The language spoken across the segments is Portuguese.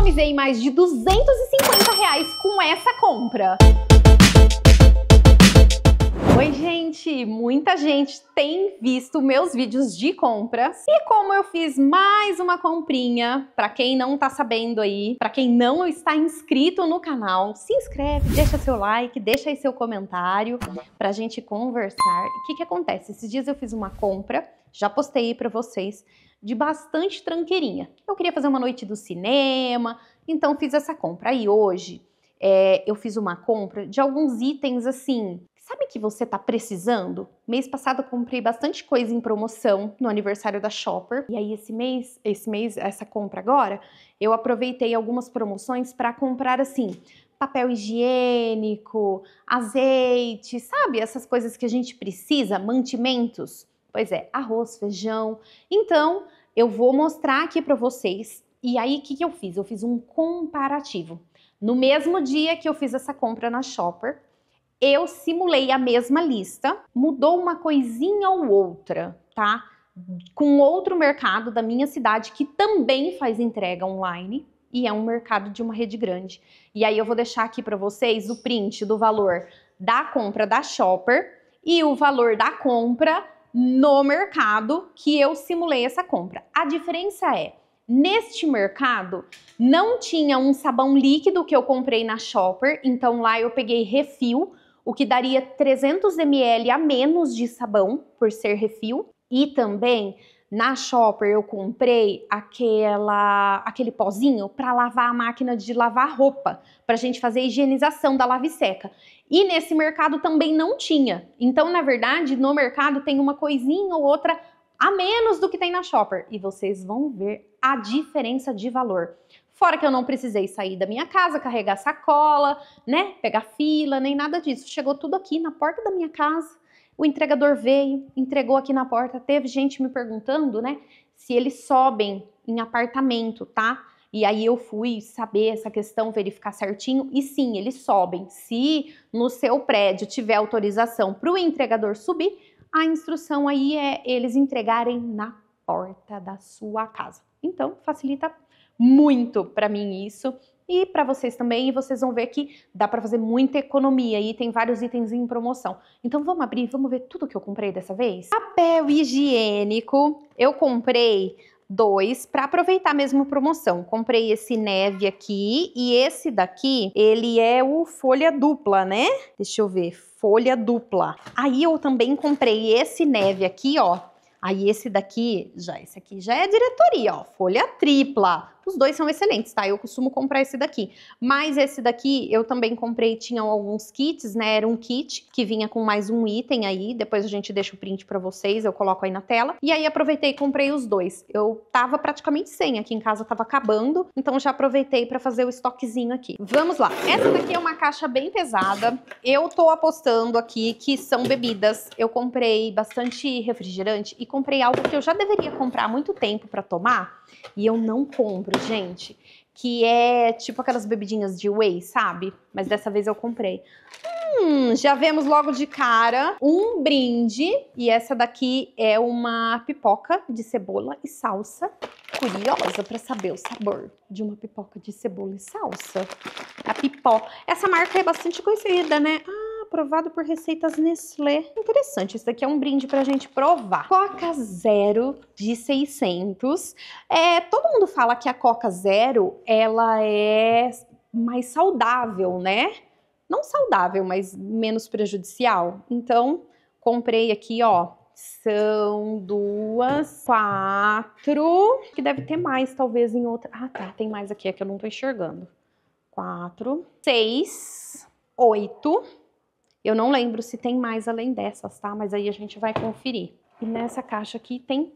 economizei mais de 250 reais com essa compra. Oi, gente! Muita gente tem visto meus vídeos de compras e como eu fiz mais uma comprinha, para quem não tá sabendo aí, para quem não está inscrito no canal, se inscreve, deixa seu like, deixa aí seu comentário pra gente conversar. O que que acontece? Esses dias eu fiz uma compra, já postei aí pra vocês, de bastante tranqueirinha. Eu queria fazer uma noite do cinema, então fiz essa compra. Aí hoje é, eu fiz uma compra de alguns itens assim. Sabe que você tá precisando? Mês passado eu comprei bastante coisa em promoção no aniversário da Shopper. E aí esse mês, esse mês, essa compra agora, eu aproveitei algumas promoções para comprar assim, papel higiênico, azeite, sabe? Essas coisas que a gente precisa, mantimentos. Pois é, arroz, feijão. Então, eu vou mostrar aqui para vocês. E aí, o que, que eu fiz? Eu fiz um comparativo. No mesmo dia que eu fiz essa compra na Shopper, eu simulei a mesma lista, mudou uma coisinha ou outra, tá? Com outro mercado da minha cidade que também faz entrega online e é um mercado de uma rede grande. E aí eu vou deixar aqui para vocês o print do valor da compra da Shopper e o valor da compra no mercado que eu simulei essa compra. A diferença é, neste mercado não tinha um sabão líquido que eu comprei na Shopper, então lá eu peguei refil, o que daria 300 ml a menos de sabão por ser refil, e também na Shopper eu comprei aquela, aquele pozinho para lavar a máquina de lavar roupa, para a gente fazer a higienização da lave seca. E nesse mercado também não tinha. Então, na verdade, no mercado tem uma coisinha ou outra a menos do que tem na Shopper. E vocês vão ver a diferença de valor. Fora que eu não precisei sair da minha casa, carregar sacola, né? Pegar fila, nem nada disso. Chegou tudo aqui na porta da minha casa. O entregador veio, entregou aqui na porta. Teve gente me perguntando, né? Se eles sobem em apartamento, tá? E aí eu fui saber essa questão, verificar certinho. E sim, eles sobem. Se no seu prédio tiver autorização para o entregador subir, a instrução aí é eles entregarem na porta da sua casa. Então, facilita muito para mim isso e para vocês também, e vocês vão ver que dá para fazer muita economia e tem vários itens em promoção. Então vamos abrir, vamos ver tudo que eu comprei dessa vez? Papel higiênico, eu comprei dois para aproveitar mesmo promoção. Comprei esse neve aqui e esse daqui, ele é o folha dupla, né? Deixa eu ver, folha dupla. Aí eu também comprei esse neve aqui, ó. Aí esse daqui, já esse aqui já é diretoria, ó, folha tripla. Os dois são excelentes, tá? Eu costumo comprar esse daqui. Mas esse daqui eu também comprei, tinham alguns kits, né? Era um kit que vinha com mais um item aí. Depois a gente deixa o print pra vocês, eu coloco aí na tela. E aí aproveitei e comprei os dois. Eu tava praticamente sem, aqui em casa tava acabando. Então já aproveitei pra fazer o estoquezinho aqui. Vamos lá. Essa daqui é uma caixa bem pesada. Eu tô apostando aqui que são bebidas. Eu comprei bastante refrigerante e comprei algo que eu já deveria comprar há muito tempo pra tomar. E eu não compro, gente, que é tipo aquelas bebidinhas de whey, sabe? Mas dessa vez eu comprei. Hum, já vemos logo de cara um brinde. E essa daqui é uma pipoca de cebola e salsa. Curiosa para saber o sabor de uma pipoca de cebola e salsa. A pipó. Essa marca é bastante conhecida, né? Ah, aprovado por receitas Nestlé. Interessante, isso daqui é um brinde pra gente provar. Coca Zero de 600. É, todo mundo fala que a Coca Zero, ela é mais saudável, né? Não saudável, mas menos prejudicial. Então, comprei aqui, ó, são duas, quatro, que deve ter mais talvez em outra. Ah, tá, tem mais aqui, é que eu não tô enxergando. Quatro, seis, oito, eu não lembro se tem mais além dessas, tá? Mas aí a gente vai conferir. E nessa caixa aqui tem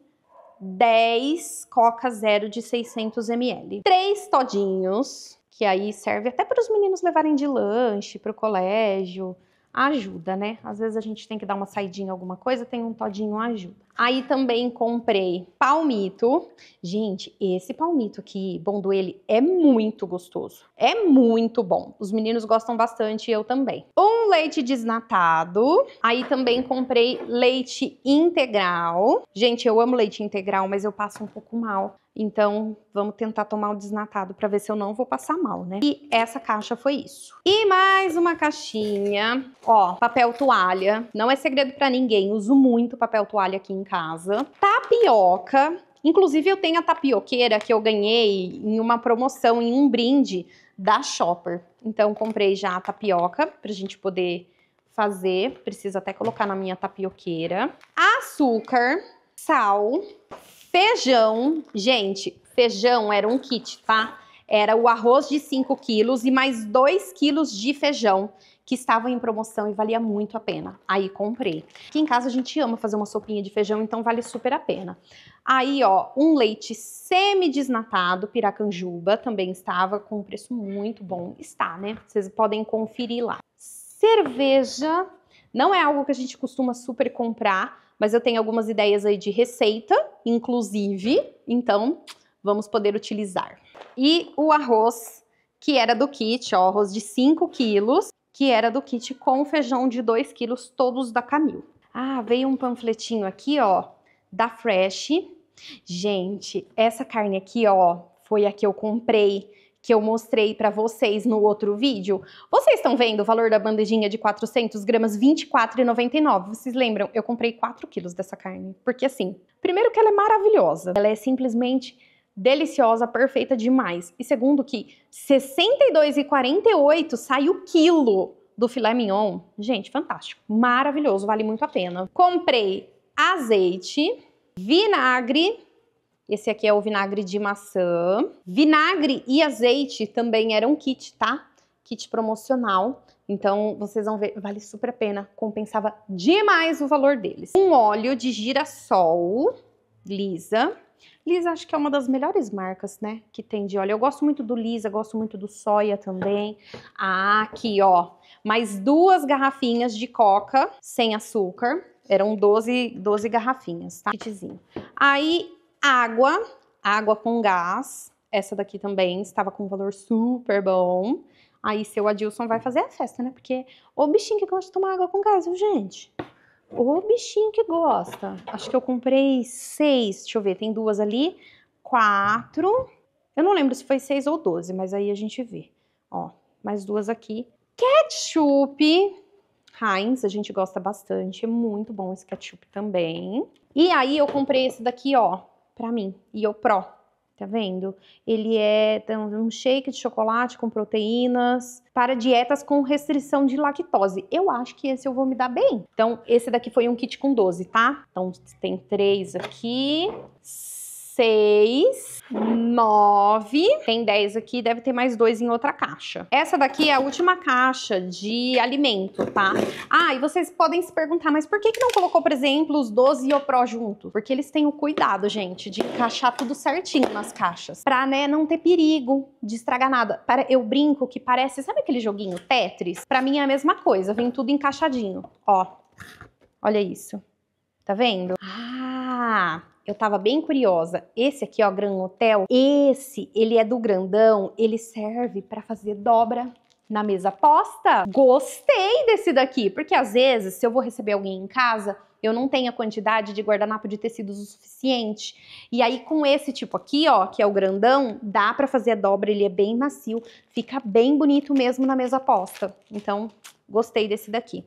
10 Coca Zero de 600 ml. Três todinhos, que aí serve até para os meninos levarem de lanche para o colégio. Ajuda, né? Às vezes a gente tem que dar uma saidinha, alguma coisa, tem um todinho ajuda. Aí também comprei palmito. Gente, esse palmito aqui, do ele, é muito gostoso. É muito bom. Os meninos gostam bastante, eu também. Um leite desnatado. Aí também comprei leite integral. Gente, eu amo leite integral, mas eu passo um pouco mal. Então, vamos tentar tomar o desnatado para ver se eu não vou passar mal, né? E essa caixa foi isso. E mais uma caixinha, ó, papel toalha. Não é segredo para ninguém, uso muito papel toalha aqui em casa. Tapioca. Inclusive, eu tenho a tapioqueira que eu ganhei em uma promoção, em um brinde da Shopper. Então, comprei já a tapioca pra gente poder fazer. Preciso até colocar na minha tapioqueira. Açúcar, sal, feijão. Gente, feijão era um kit, tá? era o arroz de 5 quilos e mais 2 quilos de feijão que estavam em promoção e valia muito a pena. Aí comprei. Aqui em casa a gente ama fazer uma sopinha de feijão, então vale super a pena. Aí, ó, um leite semi-desnatado, piracanjuba, também estava com um preço muito bom. Está, né? Vocês podem conferir lá. Cerveja não é algo que a gente costuma super comprar, mas eu tenho algumas ideias aí de receita, inclusive, então vamos poder utilizar. E o arroz, que era do kit, ó, arroz de 5 quilos, que era do kit com feijão de 2 quilos, todos da Camil. Ah, veio um panfletinho aqui, ó, da Fresh. Gente, essa carne aqui, ó, foi a que eu comprei, que eu mostrei para vocês no outro vídeo. Vocês estão vendo o valor da bandejinha de 400 gramas, R$24,99. Vocês lembram? Eu comprei 4 quilos dessa carne. Porque assim, primeiro que ela é maravilhosa. Ela é simplesmente deliciosa, perfeita demais. E segundo que 62,48 sai o quilo do filé mignon. Gente, fantástico, maravilhoso, vale muito a pena. Comprei azeite, vinagre, esse aqui é o vinagre de maçã. Vinagre e azeite também era um kit, tá? Kit promocional. Então, vocês vão ver, vale super a pena, compensava demais o valor deles. Um óleo de girassol lisa, Lisa acho que é uma das melhores marcas, né, que tem de óleo. Eu gosto muito do Lisa, gosto muito do Soia também. Ah, aqui, ó, mais duas garrafinhas de coca sem açúcar. Eram 12, 12 garrafinhas, tá? Kitzinho. Aí, água, água com gás. Essa daqui também estava com um valor super bom. Aí seu Adilson vai fazer a festa, né? Porque o bichinho que gosta de tomar água com gás, viu, gente? o bichinho que gosta. Acho que eu comprei seis, deixa eu ver, tem duas ali, quatro. Eu não lembro se foi seis ou doze, mas aí a gente vê. Ó, mais duas aqui. Ketchup Heinz, a gente gosta bastante, é muito bom esse ketchup também. E aí eu comprei esse daqui, ó, pra mim, e o Pro. Tá vendo? Ele é um shake de chocolate com proteínas para dietas com restrição de lactose. Eu acho que esse eu vou me dar bem. Então, esse daqui foi um kit com 12, tá? Então, tem três aqui, seis, nove. Tem dez aqui, deve ter mais dois em outra caixa. Essa daqui é a última caixa de alimento, tá? Ah, e vocês podem se perguntar, mas por que, que não colocou, por exemplo, os 12 e o Pro junto? Porque eles têm o cuidado, gente, de encaixar tudo certinho nas caixas. Pra, né, não ter perigo de estragar nada. Para, eu brinco que parece, sabe aquele joguinho Tetris? Pra mim é a mesma coisa, vem tudo encaixadinho. Ó, olha isso. Tá vendo? Ah, eu tava bem curiosa. Esse aqui, ó, Gran Hotel, esse, ele é do grandão, ele serve para fazer dobra na mesa posta. Gostei desse daqui, porque às vezes, se eu vou receber alguém em casa, eu não tenho a quantidade de guardanapo de tecidos o suficiente. E aí com esse tipo aqui, ó, que é o grandão, dá para fazer a dobra, ele é bem macio, fica bem bonito mesmo na mesa posta. Então, gostei desse daqui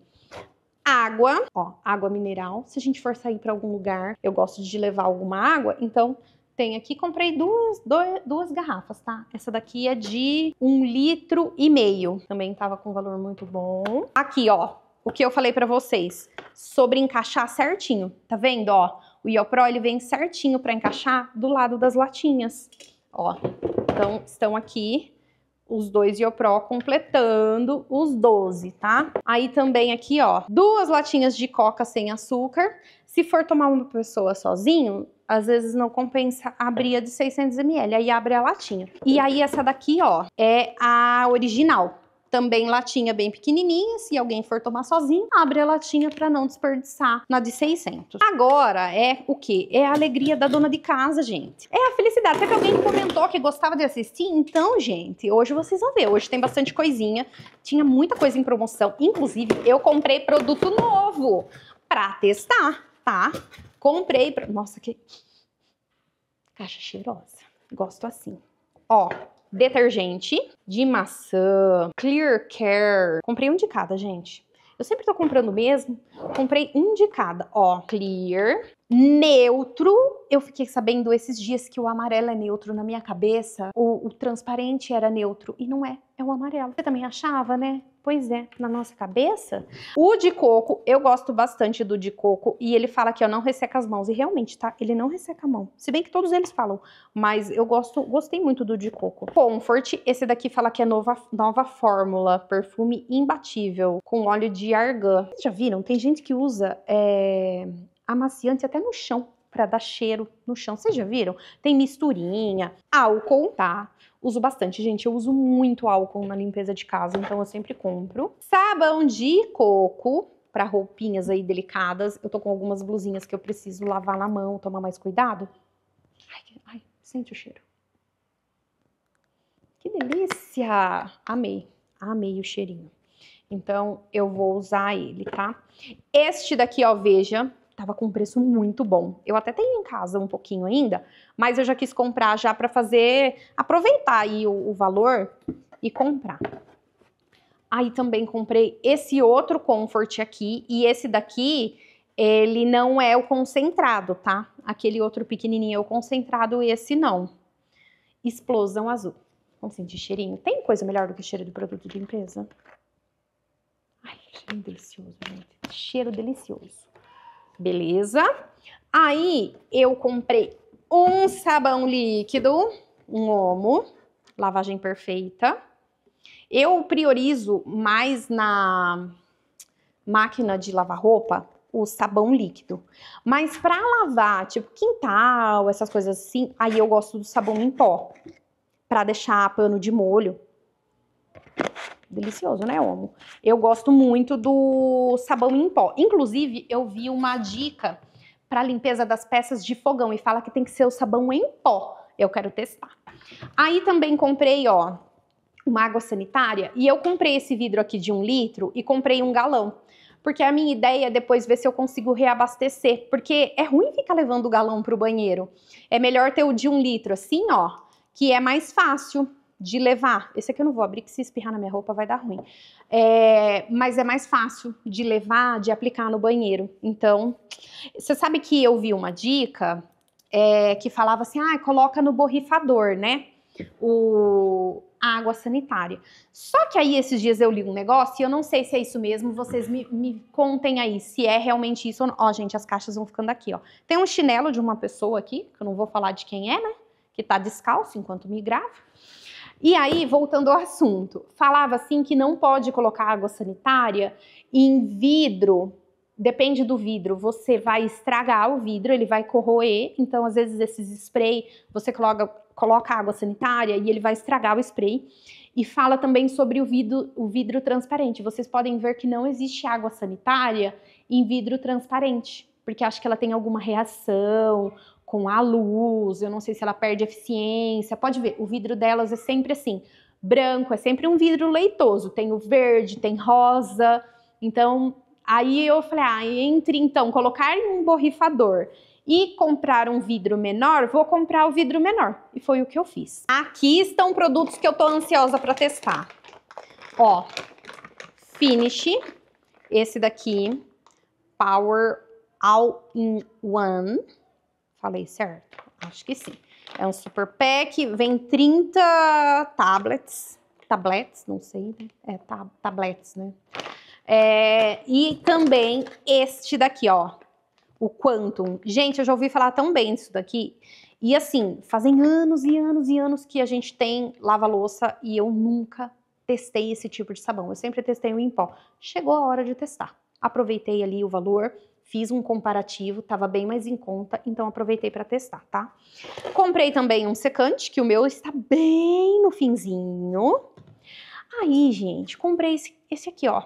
água, ó, água mineral. Se a gente for sair para algum lugar, eu gosto de levar alguma água, então tem aqui, comprei duas, dois, duas garrafas, tá? Essa daqui é de um litro e meio. Também tava com valor muito bom. Aqui, ó, o que eu falei para vocês sobre encaixar certinho. Tá vendo, ó? O Iopro, ele vem certinho para encaixar do lado das latinhas. Ó, então estão aqui os dois Iopro completando os 12, tá? Aí também aqui, ó, duas latinhas de coca sem açúcar. Se for tomar uma pessoa sozinho, às vezes não compensa abrir a de 600ml, aí abre a latinha. E aí essa daqui, ó, é a original também latinha bem pequenininha, se alguém for tomar sozinho, abre a latinha para não desperdiçar na de 600. Agora é o que? É a alegria da dona de casa, gente. É a felicidade. Até que alguém comentou que gostava de assistir. Então, gente, hoje vocês vão ver. Hoje tem bastante coisinha. Tinha muita coisa em promoção. Inclusive, eu comprei produto novo para testar, tá? Comprei. Pra... Nossa, que caixa cheirosa. Gosto assim. Ó, detergente de maçã, clear care. Comprei um de cada, gente. Eu sempre tô comprando mesmo. Comprei um de cada. Ó, clear, neutro. Eu fiquei sabendo esses dias que o amarelo é neutro na minha cabeça. O, o transparente era neutro. E não é, é o amarelo. Você também achava, né? Pois é, na nossa cabeça. O de coco, eu gosto bastante do de coco e ele fala que eu não resseca as mãos. E realmente, tá? Ele não resseca a mão. Se bem que todos eles falam, mas eu gosto, gostei muito do de coco. Comfort, esse daqui fala que é nova, nova fórmula, perfume imbatível, com óleo de argan. Vocês já viram? Tem gente que usa é, amaciante até no chão para dar cheiro no chão. Vocês já viram? Tem misturinha, álcool, tá? uso bastante, gente. Eu uso muito álcool na limpeza de casa, então eu sempre compro. Sabão de coco para roupinhas aí delicadas. Eu tô com algumas blusinhas que eu preciso lavar na mão, tomar mais cuidado. Ai, ai sente o cheiro. Que delícia! Amei, amei o cheirinho. Então, eu vou usar ele, tá? Este daqui, ó, veja, tava com um preço muito bom. Eu até tenho em casa um pouquinho ainda, mas eu já quis comprar já para fazer, aproveitar aí o, o valor e comprar. Aí também comprei esse outro comfort aqui e esse daqui ele não é o concentrado, tá? Aquele outro pequenininho é o concentrado e esse não. Explosão azul. Vamos sentir cheirinho. Tem coisa melhor do que cheiro de produto de limpeza? Ai, que delicioso, gente. Cheiro delicioso beleza? Aí eu comprei um sabão líquido, um Omo, lavagem perfeita. Eu priorizo mais na máquina de lavar roupa o sabão líquido. Mas para lavar, tipo quintal, essas coisas assim, aí eu gosto do sabão em pó, para deixar pano de molho. Delicioso, né, homo? Eu gosto muito do sabão em pó. Inclusive, eu vi uma dica para limpeza das peças de fogão e fala que tem que ser o sabão em pó. Eu quero testar. Aí também comprei, ó, uma água sanitária e eu comprei esse vidro aqui de um litro e comprei um galão. Porque a minha ideia é depois ver se eu consigo reabastecer. Porque é ruim ficar levando o galão para o banheiro. É melhor ter o de um litro assim, ó, que é mais fácil de levar. Esse aqui eu não vou abrir, que se espirrar na minha roupa vai dar ruim. É, mas é mais fácil de levar, de aplicar no banheiro. Então, você sabe que eu vi uma dica é, que falava assim, ah, coloca no borrifador, né? O, a água sanitária. Só que aí esses dias eu li um negócio e eu não sei se é isso mesmo, vocês me, me contem aí se é realmente isso ou não. Ó, gente, as caixas vão ficando aqui, ó. Tem um chinelo de uma pessoa aqui, que eu não vou falar de quem é, né? Que tá descalço enquanto me gravo. E aí, voltando ao assunto, falava assim que não pode colocar água sanitária em vidro. Depende do vidro, você vai estragar o vidro, ele vai corroer. Então, às vezes, esses spray, você coloca, coloca água sanitária e ele vai estragar o spray. E fala também sobre o vidro, o vidro transparente. Vocês podem ver que não existe água sanitária em vidro transparente, porque acho que ela tem alguma reação com a luz, eu não sei se ela perde eficiência. Pode ver, o vidro delas é sempre assim, branco, é sempre um vidro leitoso, tem o verde, tem rosa. Então, aí eu falei, ah, entre então colocar um borrifador e comprar um vidro menor, vou comprar o vidro menor. E foi o que eu fiz. Aqui estão produtos que eu tô ansiosa para testar. Ó, Finish, esse daqui, Power All in One. Falei certo? Acho que sim. É um super pack, vem 30 tablets, tablets, não sei, né? É tab tablets, né? É, e também este daqui, ó, o Quantum. Gente, eu já ouvi falar tão bem disso daqui. E assim, fazem anos e anos e anos que a gente tem lava-louça e eu nunca testei esse tipo de sabão. Eu sempre testei o em pó. Chegou a hora de testar. Aproveitei ali o valor, Fiz um comparativo, estava bem mais em conta, então aproveitei para testar, tá? Comprei também um secante, que o meu está bem no finzinho. Aí, gente, comprei esse, esse aqui, ó.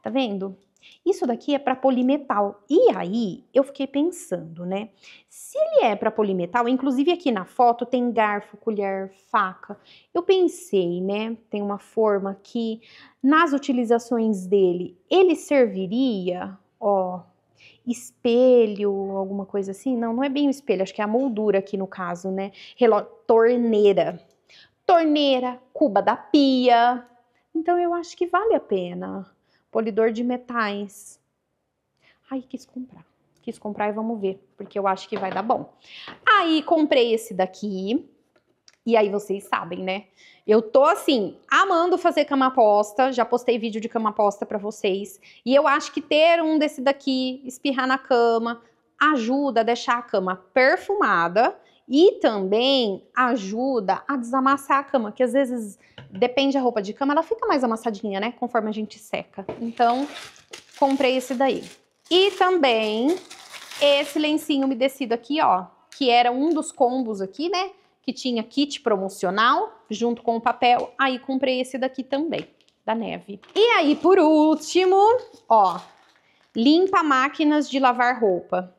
Tá vendo? Isso daqui é para polimetal. E aí, eu fiquei pensando, né? Se ele é para polimetal, inclusive aqui na foto tem garfo, colher, faca. Eu pensei, né? Tem uma forma aqui. Nas utilizações dele, ele serviria ó, espelho, alguma coisa assim. Não, não é bem o espelho, acho que é a moldura aqui no caso, né? torneira. Torneira, cuba da pia. Então eu acho que vale a pena. Polidor de metais. Aí quis comprar. Quis comprar e vamos ver, porque eu acho que vai dar bom. Aí comprei esse daqui e aí vocês sabem, né? Eu tô assim, amando fazer cama posta, já postei vídeo de cama posta para vocês. E eu acho que ter um desse daqui, espirrar na cama, ajuda a deixar a cama perfumada e também ajuda a desamassar a cama, que às vezes depende da roupa de cama, ela fica mais amassadinha, né, conforme a gente seca. Então, comprei esse daí. E também esse lencinho umedecido aqui, ó, que era um dos combos aqui, né? que tinha kit promocional junto com o papel. Aí comprei esse daqui também, da neve. E aí, por último, ó, limpa máquinas de lavar roupa.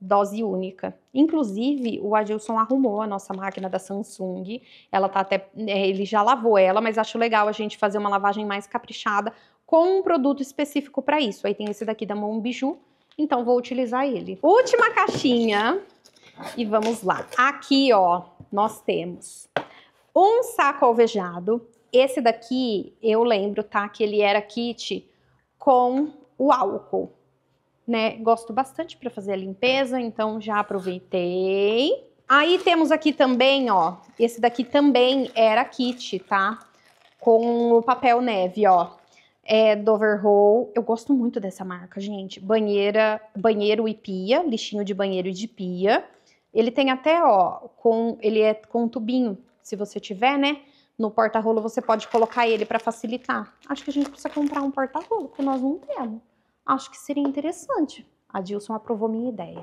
Dose única. Inclusive, o Adilson arrumou a nossa máquina da Samsung. Ela tá até. É, ele já lavou ela, mas acho legal a gente fazer uma lavagem mais caprichada com um produto específico para isso. Aí tem esse daqui da Mão Biju, então vou utilizar ele. Última caixinha e vamos lá. Aqui, ó, nós temos um saco alvejado. Esse daqui, eu lembro, tá? Que ele era kit com o álcool, né? Gosto bastante para fazer a limpeza, então já aproveitei. Aí temos aqui também, ó, esse daqui também era kit, tá? Com o papel neve, ó. É Doverhole, eu gosto muito dessa marca, gente. Banheira, banheiro e pia, lixinho de banheiro e de pia. Ele tem até, ó, com, ele é com um tubinho, se você tiver, né? No porta-rolo você pode colocar ele para facilitar. Acho que a gente precisa comprar um porta-rolo, que nós não temos. Acho que seria interessante. A Dilson aprovou minha ideia.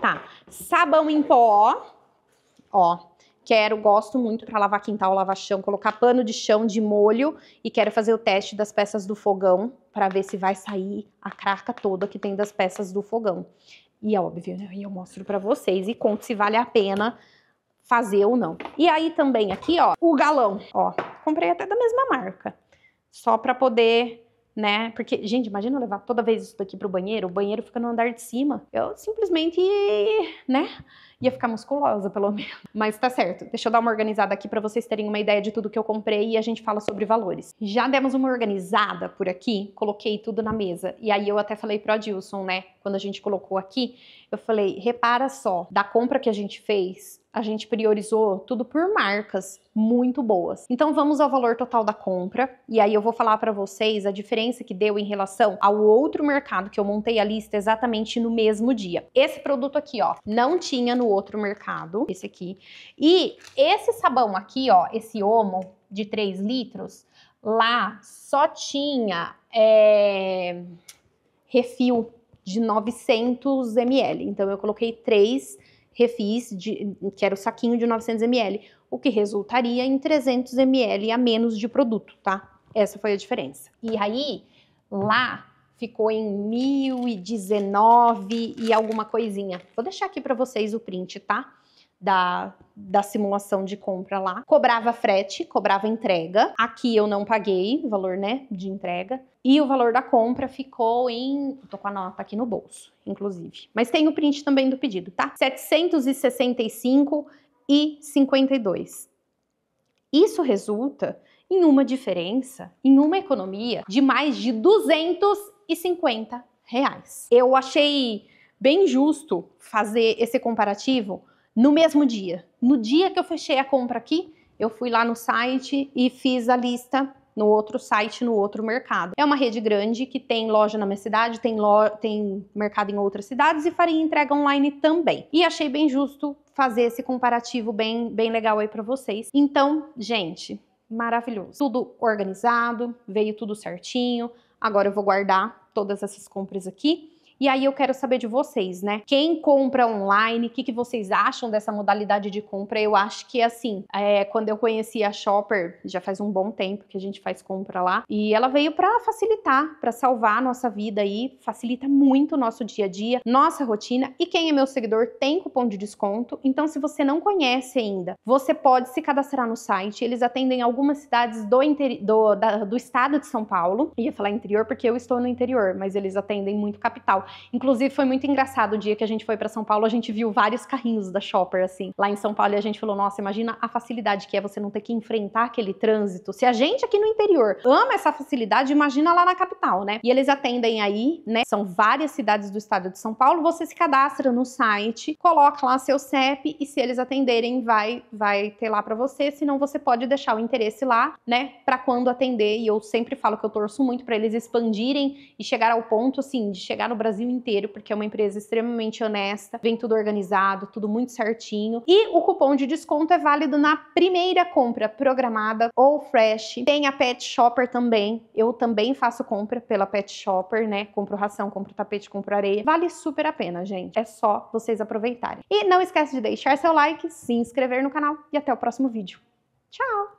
Tá, sabão em pó, ó, quero, gosto muito para lavar quintal, lavar chão, colocar pano de chão de molho e quero fazer o teste das peças do fogão para ver se vai sair a craca toda que tem das peças do fogão. E é óbvio, né? E eu mostro para vocês e conto se vale a pena fazer ou não. E aí também aqui, ó, o galão, ó. Comprei até da mesma marca, só para poder né? Porque, gente, imagina eu levar toda vez isso daqui pro banheiro, o banheiro fica no andar de cima. Eu simplesmente, né? Ia ficar musculosa, pelo menos. Mas tá certo. Deixa eu dar uma organizada aqui para vocês terem uma ideia de tudo que eu comprei e a gente fala sobre valores. Já demos uma organizada por aqui, coloquei tudo na mesa. E aí eu até falei pro Adilson, né? Quando a gente colocou aqui, eu falei: repara só, da compra que a gente fez, a gente priorizou tudo por marcas muito boas. Então vamos ao valor total da compra e aí eu vou falar para vocês a diferença que deu em relação ao outro mercado que eu montei a lista exatamente no mesmo dia. Esse produto aqui, ó, não tinha no outro mercado, esse aqui. E esse sabão aqui, ó, esse Omo de 3 litros, lá só tinha é, refil de 900 ml. Então eu coloquei 3 refis, de, que era o saquinho de 900 ml, o que resultaria em 300 ml a menos de produto, tá? Essa foi a diferença. E aí, lá ficou em 1019 e alguma coisinha. Vou deixar aqui para vocês o print, tá? Da, da simulação de compra lá. Cobrava frete, cobrava entrega. Aqui eu não paguei o valor, né, de entrega e o valor da compra ficou em. Tô com a nota aqui no bolso, inclusive. Mas tem o print também do pedido, tá? 765 e Isso resulta em uma diferença, em uma economia de mais de 250 reais. Eu achei bem justo fazer esse comparativo no mesmo dia. No dia que eu fechei a compra aqui, eu fui lá no site e fiz a lista no outro site, no outro mercado. É uma rede grande que tem loja na minha cidade, tem, lo... tem mercado em outras cidades e faria entrega online também. E achei bem justo fazer esse comparativo bem, bem legal aí para vocês. Então, gente, maravilhoso. Tudo organizado, veio tudo certinho. Agora eu vou guardar todas essas compras aqui e aí eu quero saber de vocês, né? Quem compra online, o que, que vocês acham dessa modalidade de compra? Eu acho que assim, é, quando eu conheci a Shopper, já faz um bom tempo que a gente faz compra lá, e ela veio para facilitar, para salvar a nossa vida aí, facilita muito o nosso dia a dia, nossa rotina. E quem é meu seguidor tem cupom de desconto. Então, se você não conhece ainda, você pode se cadastrar no site. Eles atendem algumas cidades do, do, da, do estado de São Paulo. ia falar interior porque eu estou no interior, mas eles atendem muito capital. Inclusive, foi muito engraçado o dia que a gente foi para São Paulo, a gente viu vários carrinhos da Shopper, assim, lá em São Paulo, e a gente falou: nossa, imagina a facilidade que é você não ter que enfrentar aquele trânsito. Se a gente aqui no interior ama essa facilidade, imagina lá na capital, né? E eles atendem aí, né? São várias cidades do estado de São Paulo. Você se cadastra no site, coloca lá seu CEP e se eles atenderem, vai, vai ter lá para você. Senão, você pode deixar o interesse lá, né? Para quando atender. E eu sempre falo que eu torço muito para eles expandirem e chegar ao ponto, assim, de chegar no Brasil Brasil inteiro, porque é uma empresa extremamente honesta, vem tudo organizado, tudo muito certinho. E o cupom de desconto é válido na primeira compra programada ou fresh. Tem a Pet Shopper também. Eu também faço compra pela Pet Shopper, né? Compro ração, compro tapete, compro areia. Vale super a pena, gente. É só vocês aproveitarem. E não esquece de deixar seu like, se inscrever no canal e até o próximo vídeo. Tchau!